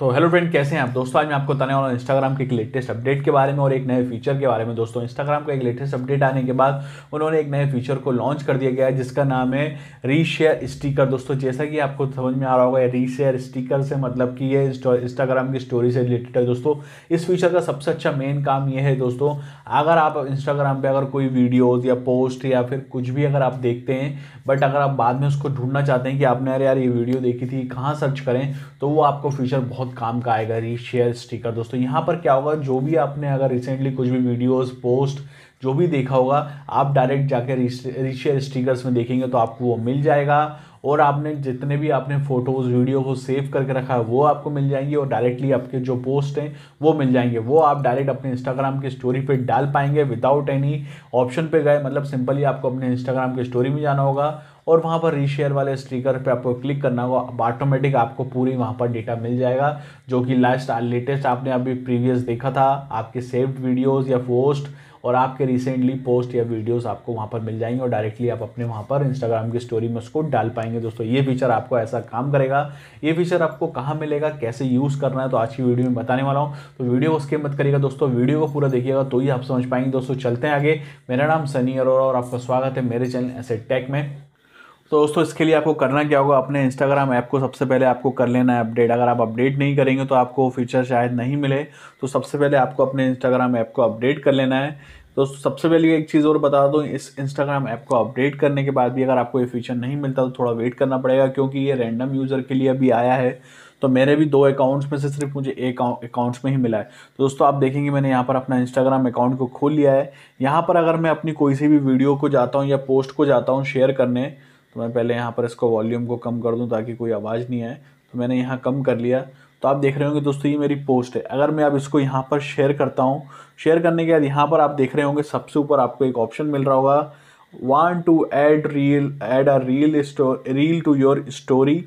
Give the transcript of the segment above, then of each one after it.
तो hello friend कैसे हैं आप दोस्तों आज मैं आपको बताने वाला हूँ इंस्टाग्राम के एक लेटेस्ट अपडेट के बारे में और एक नए फीचर के बारे में दोस्तों इंस्टाग्राम का एक लेटेस्ट अपडेट आने के बाद उन्होंने एक नए फीचर को लॉन्च कर दिया गया है जिसका नाम है रीशेयर स्टिकर दोस्तों जैसा कि आपको समझ में आ रहा होगा रीशेयर स्टिकर से मतलब कि ये इंस्टाग्राम की स्टोरी से रिलेटेड है दोस्तों इस फीचर का सबसे अच्छा मेन काम ये है दोस्तों अगर आप इंस्टाग्राम पर अगर कोई वीडियोज़ या पोस्ट या फिर कुछ भी अगर आप देखते हैं बट अगर आप बाद में उसको ढूंढना चाहते हैं कि आपने अरे यार ये वीडियो देखी थी कहाँ सर्च करें तो वो आपको फीचर बहुत बहुत काम का आएगा शेयर स्टिकर दोस्तों यहाँ पर क्या होगा जो भी आपने अगर रिसेंटली कुछ भी वीडियोस पोस्ट जो भी देखा होगा आप डायरेक्ट जाके शेयर स्टिकर्स में देखेंगे तो आपको वो मिल जाएगा और आपने जितने भी आपने फ़ोटोज़ वीडियो को सेव करके रखा है वो आपको मिल जाएंगे और डायरेक्टली आपके जो पोस्ट हैं वो मिल जाएंगे वो आप डायरेक्ट अपने इंस्टाग्राम की स्टोरी पे डाल पाएंगे विदाउट एनी ऑप्शन पे गए मतलब सिंपली आपको अपने इंस्टाग्राम की स्टोरी में जाना होगा और वहाँ पर रीशेयर वाले स्टिकर पे आपको क्लिक करना होगा अब ऑटोमेटिक आपको पूरी वहाँ पर डेटा मिल जाएगा जो कि लास्ट लेटेस्ट आपने अभी प्रीवियस देखा था आपके सेव्ड वीडियोज़ या पोस्ट और आपके रिसेंटली पोस्ट या वीडियोस आपको वहाँ पर मिल जाएंगे और डायरेक्टली आप अपने वहाँ पर इंस्टाग्राम की स्टोरी में उसको डाल पाएंगे दोस्तों ये फीचर आपको ऐसा काम करेगा ये फीचर आपको कहाँ मिलेगा कैसे यूज़ करना है तो आज की वीडियो में बताने वाला हूँ तो वीडियो उसके मत करिएगा दोस्तों वीडियो को पूरा देखिएगा तो ही आप समझ पाएंगे दोस्तों चलते हैं आगे मेरा नाम सनी अरोरा और आपका स्वागत है मेरे चैनल ऐसे टेक में तो दोस्तों इसके लिए आपको करना क्या होगा अपने इंस्टाग्राम ऐप को सबसे पहले आपको कर लेना है अपडेट अगर आप अपडेट नहीं करेंगे तो आपको फीचर शायद नहीं मिले तो सबसे पहले आपको अपने इंस्टाग्राम ऐप को अपडेट कर लेना है तो सबसे पहले एक चीज़ और बता दूँ इस इंस्टाग्राम ऐप को अपडेट करने के बाद भी अगर आपको ये फीचर नहीं मिलता तो थोड़ा वेट करना पड़ेगा क्योंकि ये रैंडम यूज़र के लिए अभी आया है तो मेरे भी दो अकाउंट्स में से सिर्फ मुझे एक अकाउंट्स में ही मिला है तो दोस्तों आप देखेंगे मैंने यहाँ पर अपना इंस्टाग्राम अकाउंट को खोल लिया है यहाँ पर अगर मैं अपनी कोई सी भी वीडियो को जाता हूँ या पोस्ट को जाता हूँ शेयर करने तो मैं पहले यहाँ पर इसको वॉल्यूम को कम कर दूँ ताकि कोई आवाज़ नहीं आए तो मैंने यहाँ कम कर लिया तो आप देख रहे होंगे दोस्तों ये मेरी पोस्ट है अगर मैं अब इसको यहाँ पर शेयर करता हूँ शेयर करने के बाद यहाँ पर आप देख रहे होंगे सबसे ऊपर आपको एक ऑप्शन मिल रहा होगा want to add reel add a reel reel to your story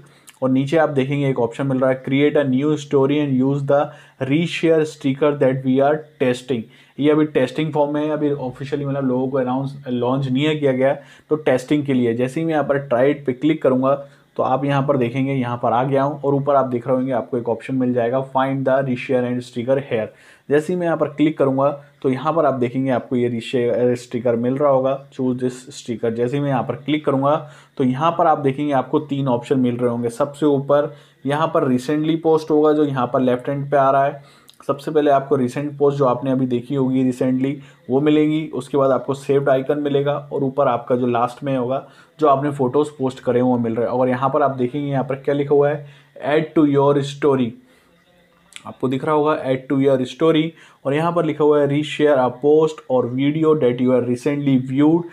और नीचे आप देखेंगे एक ऑप्शन मिल रहा है create a new story and use the reshare sticker that we are testing ये अभी टेस्टिंग फॉर्म में अभी ऑफिशियली मतलब लोगों को अनाउंस लॉन्च नहीं किया गया तो टेस्टिंग के लिए जैसे ही मैं यहाँ पर ट्राइड पे क्लिक करूँगा तो आप यहाँ पर देखेंगे यहाँ पर आ गया हूँ और ऊपर आप देख रहे होंगे आपको एक ऑप्शन मिल जाएगा find the reshare and sticker here जैसे ही मैं यहाँ पर क्लिक करूँगा तो यहाँ पर आप देखेंगे आपको ये रिशेयर स्टिकर मिल रहा होगा चूज दिस स्टिकर जैसे ही मैं यहाँ पर क्लिक करूँगा तो यहाँ पर आप देखेंगे आपको तीन ऑप्शन मिल रहे होंगे सबसे ऊपर यहाँ पर रिसेंटली पोस्ट होगा जो यहाँ पर लेफ्ट हैंड पे आ रहा है सबसे पहले आपको रिसेंट पोस्ट जो आपने अभी देखी होगी रिसेंटली वो मिलेगी उसके बाद आपको सेव्ड आइकन मिलेगा और ऊपर आपका जो लास्ट में होगा जो आपने फ़ोटोज़ पोस्ट करे वो मिल रहे हैं और यहाँ पर आप देखेंगे यहाँ पर क्या लिखा हुआ है ऐड टू योर स्टोरी आपको दिख रहा होगा एड टू योर स्टोरी और यहाँ पर लिखा हुआ है री शेयर अ पोस्ट और video that you are recently viewed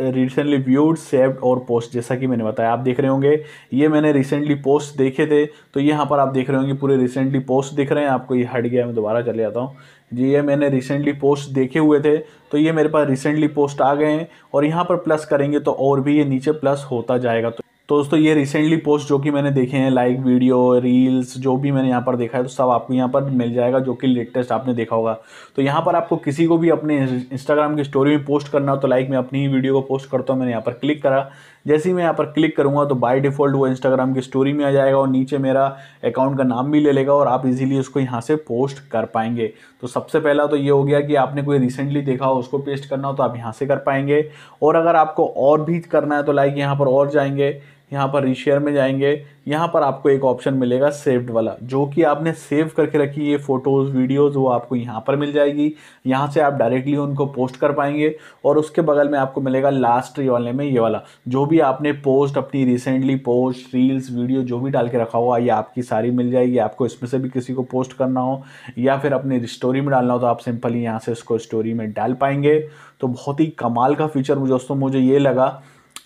recently viewed saved और पोस्ट जैसा कि मैंने बताया आप देख रहे होंगे ये मैंने रिसेंटली पोस्ट देखे थे तो यहाँ पर आप देख रहे होंगे पूरे रिसेंटली पोस्ट दिख रहे हैं आपको ये हट गया मैं दोबारा चले जाता हूँ जी ये मैंने रिसेंटली पोस्ट देखे हुए थे तो ये मेरे पास रिसेंटली पोस्ट आ गए हैं और यहाँ पर प्लस करेंगे तो और भी ये नीचे प्लस होता जाएगा तो तो दोस्तों ये रिसेंटली पोस्ट जो कि मैंने देखे हैं लाइक वीडियो रील्स जो भी मैंने यहाँ पर देखा है तो सब आपको यहाँ पर मिल जाएगा जो कि लेटेस्ट आपने देखा होगा तो यहाँ पर आपको किसी को भी अपने इंस्टाग्राम की स्टोरी में पोस्ट करना हो तो लाइक मैं अपनी ही वीडियो को पोस्ट करता हूँ मैंने यहाँ पर क्लिक करा जैसे ही मैं यहाँ पर क्लिक करूँगा तो बाई डिफ़ॉल्ट वो इंस्टाग्राम की स्टोरी में आ जाएगा और नीचे मेरा अकाउंट का नाम भी ले लेगा और आप इजीली उसको यहाँ से पोस्ट कर पाएंगे तो सबसे पहला तो ये हो गया कि आपने कोई रिसेंटली देखा हो उसको पेस्ट करना हो तो आप यहाँ से कर पाएंगे और अगर आपको और भी करना है तो लाइक यहाँ पर और जाएंगे यहाँ पर रीशेयर में जाएंगे यहाँ पर आपको एक ऑप्शन मिलेगा सेव्ड वाला जो कि आपने सेव करके रखी ये फ़ोटोज़ वीडियोज़ वो आपको यहाँ पर मिल जाएगी यहाँ से आप डायरेक्टली उनको पोस्ट कर पाएंगे और उसके बगल में आपको मिलेगा लास्ट वाले में ये वाला जो भी आपने पोस्ट अपनी रिसेंटली पोस्ट रील्स वीडियो जो भी डाल के रखा हुआ ये आपकी सारी मिल जाएगी आपको इसमें से भी किसी को पोस्ट करना हो या फिर अपनी स्टोरी में डालना हो तो आप सिंपली यहाँ से उसको स्टोरी में डाल पाएंगे तो बहुत ही कमाल का फीचर दोस्तों मुझे ये लगा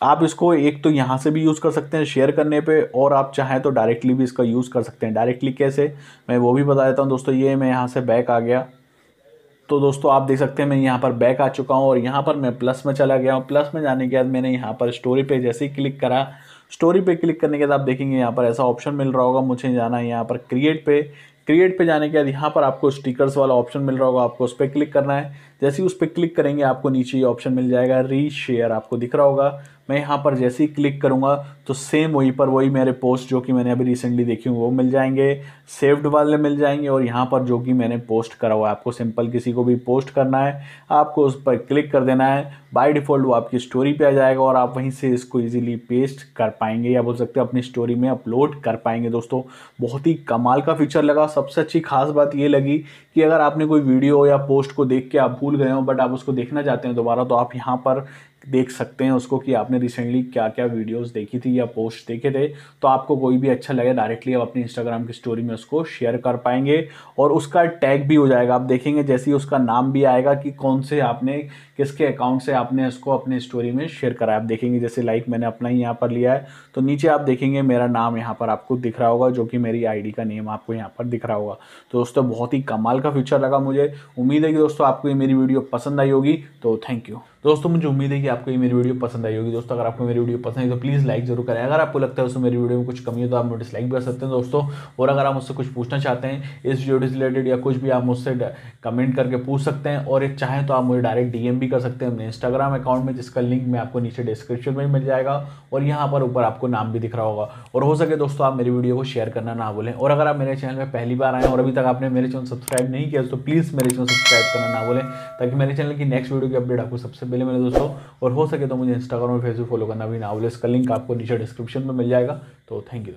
आप इसको एक तो यहाँ से भी यूज़ कर सकते हैं शेयर करने पे और आप चाहें तो डायरेक्टली भी इसका यूज़ कर सकते हैं डायरेक्टली कैसे मैं वो भी बता देता हूँ दोस्तों ये मैं यहाँ से बैक आ गया तो दोस्तों आप देख सकते हैं मैं यहाँ पर बैक आ चुका हूँ और यहाँ पर मैं प्लस में चला गया हूँ प्लस में जाने के बाद मैंने यहाँ पर स्टोरी पे जैसे ही क्लिक करा स्टोरी पे क्लिक करने के बाद आप देखेंगे यहाँ पर ऐसा ऑप्शन मिल रहा होगा मुझे जाना है यहाँ पर क्रिएट पे क्रिएट पे जाने के बाद यहाँ पर आपको स्टिकर्स वाला ऑप्शन मिल रहा होगा आपको उस पर क्लिक करना है जैसे ही उस पर क्लिक करेंगे आपको नीचे ये ऑप्शन मिल जाएगा री शेयर आपको दिख रहा होगा मैं यहाँ पर जैसे ही क्लिक करूँगा तो सेम वहीं पर वही मेरे पोस्ट जो कि मैंने अभी रिसेंटली देखी हूँ वो मिल जाएंगे सेव्ड वाले मिल जाएंगे और यहाँ पर जो कि मैंने पोस्ट करा हुआ है आपको सिंपल किसी को भी पोस्ट करना है आपको उस पर क्लिक कर देना है बाय डिफ़ॉल्ट वो आपकी स्टोरी पे आ जाएगा और आप वहीं से इसको ईजिली पेस्ट कर पाएंगे या बोल सकते हैं अपनी स्टोरी में अपलोड कर पाएंगे दोस्तों बहुत ही कमाल का फीचर लगा सबसे अच्छी खास बात ये लगी कि अगर आपने कोई वीडियो या पोस्ट को देख के आप भूल गए हो बट आप उसको देखना चाहते हैं दोबारा तो आप यहाँ पर देख सकते हैं उसको कि आपने रिसेंटली क्या क्या वीडियोस देखी थी या पोस्ट देखे थे तो आपको कोई भी अच्छा लगे डायरेक्टली आप अपने इंस्टाग्राम की स्टोरी में उसको शेयर कर पाएंगे और उसका टैग भी हो जाएगा आप देखेंगे जैसे ही उसका नाम भी आएगा कि कौन से आपने किसके अकाउंट से आपने उसको अपने स्टोरी में शेयर कराया आप देखेंगे जैसे लाइक मैंने अपना ही यहाँ पर लिया है तो नीचे आप देखेंगे मेरा नाम यहाँ पर आपको दिख रहा होगा जो कि मेरी आई का नेम आपको यहाँ पर दिख रहा होगा तो दोस्तों बहुत ही कमाल का फीचर लगा मुझे उम्मीद है कि दोस्तों आपको ये मेरी वीडियो पसंद आई होगी तो थैंक यू दोस्तों मुझे उम्मीद है कि आपको ये मेरी वीडियो पसंद आई होगी दोस्तों अगर आपको मेरी वीडियो पसंद आई तो प्लीज़ लाइक जरूर करें अगर आपको लगता है उसमें मेरी वीडियो में कुछ कमी है तो आप मुझे डिसलाइक भी कर सकते हैं दोस्तों और अगर आप मुझसे कुछ पूछना चाहते हैं इस वीडियो से रिलेटेड या कुछ भी आप मुझसे कमेंट करके पूछ सकते हैं और एक चाहें तो आप मुझे डायरेक्ट डी भी कर सकते हैं अपने इंस्टाग्राम अकाउंट में जिसका लिंक मैं आपको नीचे डिस्क्रिप्शन में मिल जाएगा और यहाँ पर ऊपर आपको नाम भी दिख रहा होगा और हो सके दोस्तों आप मेरी वीडियो को शेयर करना ना भूलें और अगर आप मेरे चैनल में पहली बार आएँ और अभी तक आपने मेरे चैनल सब्सक्राइब नहीं किया तो प्लीज़ मेरे चैनल सब्सक्राइब करना ना भूलें ताकि मेरे चैनल की नेक्स्ट वीडियो की अपडेट आपको सबसे मिले मेरे दोस्तों और हो सके तो मुझे इंस्टाग्राम और फेसबुक फॉलो करना भी ना भूलें इसका लिंक आपको नीचे डिस्क्रिप्शन में मिल जाएगा तो थैंक यू